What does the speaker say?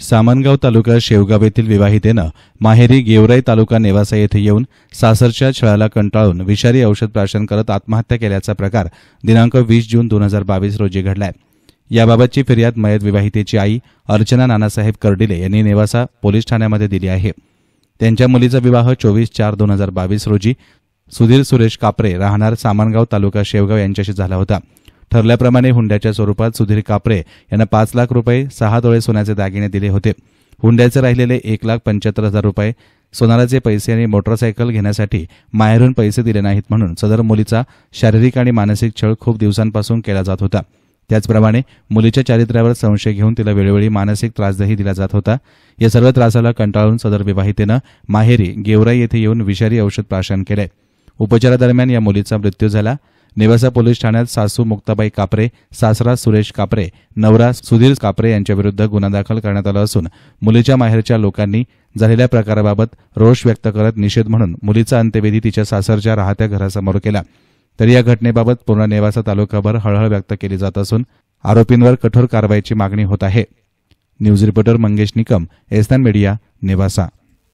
सामनगाव तालुका शेवगाव येथील विवाहितेनं माहेरी गेवराई तालुका नेवासा येथे येऊन सासरच्या छळाला कंटाळून विषारी औषध प्राशन करत आत्महत्या केल्याचा प्रकार दिनांक वीस जून दोन हजार बावीस रोजी घडलाय याबाबतची फिर्याद मयत विवाहितेची आई अर्चना नानासाहेब कर्डिले यांनी नेवासा पोलीस ठाण्यामध्ये दिली आहे त्यांच्या मुलीचा विवाह चोवीस चार दोन हजार बावीस रोजी सुधीर सुरेश कापरे राहणार सामनगाव तालुका शेवगाव यांच्याशी झाला होता ठरल्याप्रमाणे हुंड्याच्या स्वरूपात सुधीर कापरे यांना पाच लाख रुपये सहा तोळे सोन्याचे दागिने दिले होते हुंड्याचे राहिलेले एक लाख पंच्याहत्तर हजार रुपये सोनाराचे पैसे आणि मोटरसायकल घेण्यासाठी माहेरून पैसे दिले नाहीत म्हणून सदर मुलीचा शारीरिक आणि मानसिक छळ खूप दिवसांपासून केला जात होता त्याचप्रमाणे मुलीच्या चारित्र्यावर संशय घेऊन तिला वेळोवेळी मानसिक त्रासही दिला जात होता या सर्व त्रासाला कंटाळून सदर विवाहितेनं माहेरी गेवराई येथे येऊन विषारी औषध प्राशन केले उपचारादरम्यान या मुलीचा मृत्यू झाला नेवासा पोलीस ठाण्यात सासू मुक्ताबाई कापरे सासरा सुरेश कापरे नवरा सुधीर कापरे यांच्याविरुद्ध गुन्हा दाखल करण्यात आला असून मुलीच्या माहेरच्या लोकांनी झालेल्या प्रकाराबाबत रोष व्यक्त करत निषेध म्हणून मुलीचा अंत्यविधी तिच्या सासरच्या राहत्या घरासमोर केला तरी या घटनेबाबत पूर्ण नेवासा तालुकाभर हळहळ व्यक्त केली जात असून आरोपींवर कठोर कारवाईची मागणी होत आहे न्यूज रिपोर्टर मंगेश निकम एसन मीडिया नेवासा